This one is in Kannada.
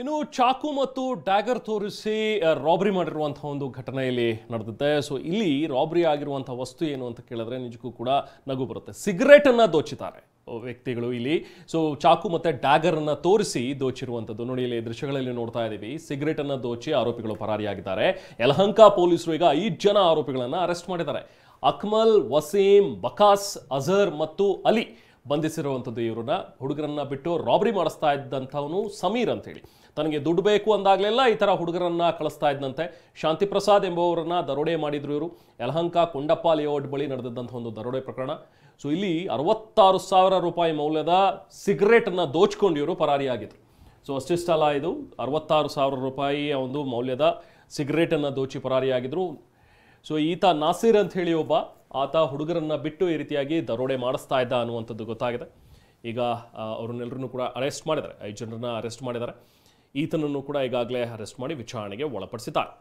ಇನ್ನು ಚಾಕು ಮತ್ತು ಡ್ಯಾಗರ್ ತೋರಿಸಿ ರಾಬ್ರಿ ಮಾಡಿರುವಂಥ ಒಂದು ಘಟನೆಯಲ್ಲಿ ಇಲ್ಲಿ ನಡೆದಿದೆ ಸೊ ಇಲ್ಲಿ ರಾಬರಿ ಆಗಿರುವಂಥ ವಸ್ತು ಏನು ಅಂತ ಕೇಳಿದ್ರೆ ನಿಜಕ್ಕೂ ಕೂಡ ನಗು ಬರುತ್ತೆ ಸಿಗರೇಟನ್ನು ದೋಚಿದ್ದಾರೆ ವ್ಯಕ್ತಿಗಳು ಇಲ್ಲಿ ಸೊ ಚಾಕು ಮತ್ತು ಡ್ಯಾಗರನ್ನು ತೋರಿಸಿ ದೋಚಿರುವಂತದ್ದು ನೋಡಿ ಇಲ್ಲಿ ದೃಶ್ಯಗಳಲ್ಲಿ ನೋಡ್ತಾ ಇದ್ದೀವಿ ಸಿಗರೇಟನ್ನು ದೋಚಿ ಆರೋಪಿಗಳು ಪರಾರಿಯಾಗಿದ್ದಾರೆ ಯಲಹಂಕ ಪೊಲೀಸರು ಈಗ ಐದು ಜನ ಆರೋಪಿಗಳನ್ನು ಅರೆಸ್ಟ್ ಮಾಡಿದ್ದಾರೆ ಅಕ್ಮಲ್ ವಸೀಂ ಬಕಾಸ್ ಅಜರ್ ಮತ್ತು ಅಲಿ ಬಂಧಿಸಿರುವಂಥದ್ದು ಇವರನ್ನ ಹುಡುಗರನ್ನ ಬಿಟ್ಟು ರಾಬರಿ ಮಾಡಿಸ್ತಾ ಇದ್ದಂಥವನು ಸಮೀರ್ ಅಂತ ಹೇಳಿ ತನಗೆ ದುಡ್ಡು ಬೇಕು ಅಂದಾಗಲೆಲ್ಲ ಈ ಥರ ಹುಡುಗರನ್ನು ಕಳಿಸ್ತಾ ಇದ್ದಂತೆ ಶಾಂತಿ ಪ್ರಸಾದ್ ಎಂಬುವರನ್ನ ದರೋಡೆ ಮಾಡಿದ್ರು ಇವರು ಯಲಹಂಕ ಕೊಂಡಪ್ಪ ಲೇಔಟ್ ಬಳಿ ನಡೆದಿದ್ದಂಥ ಒಂದು ದರೋಡೆ ಪ್ರಕರಣ ಸೊ ಇಲ್ಲಿ ಅರವತ್ತಾರು ಸಾವಿರ ರೂಪಾಯಿ ಮೌಲ್ಯದ ಸಿಗರೇಟನ್ನು ದೋಚ್ಕೊಂಡು ಇವರು ಪರಾರಿಯಾಗಿದ್ದರು ಸೊ ಅಷ್ಟಿಷ್ಟಲ್ಲ ಇದು ಅರವತ್ತಾರು ಸಾವಿರ ರೂಪಾಯಿಯ ಒಂದು ಮೌಲ್ಯದ ಸಿಗರೇಟನ್ನು ದೋಚಿ ಪರಾರಿಯಾಗಿದ್ದರು ಸೊ ಈತ ನಾಸೀರ್ ಅಂತ ಹೇಳಿ ಒಬ್ಬ ಆತ ಹುಡುಗರನ್ನು ಬಿಟ್ಟು ಈ ರೀತಿಯಾಗಿ ದರೋಡೆ ಮಾಡಿಸ್ತಾ ಇದ್ದ ಅನ್ನುವಂಥದ್ದು ಗೊತ್ತಾಗಿದೆ ಈಗ ಅವ್ರನ್ನೆಲ್ಲರೂ ಕೂಡ ಅರೆಸ್ಟ್ ಮಾಡಿದ್ದಾರೆ ಐದು ಜನರನ್ನ ಅರೆಸ್ಟ್ ಮಾಡಿದ್ದಾರೆ ಈತನನ್ನು ಕೂಡ ಈಗಾಗಲೇ ಅರೆಸ್ಟ್ ಮಾಡಿ ವಿಚಾರಣೆಗೆ ಒಳಪಡಿಸಿದ್ದಾರೆ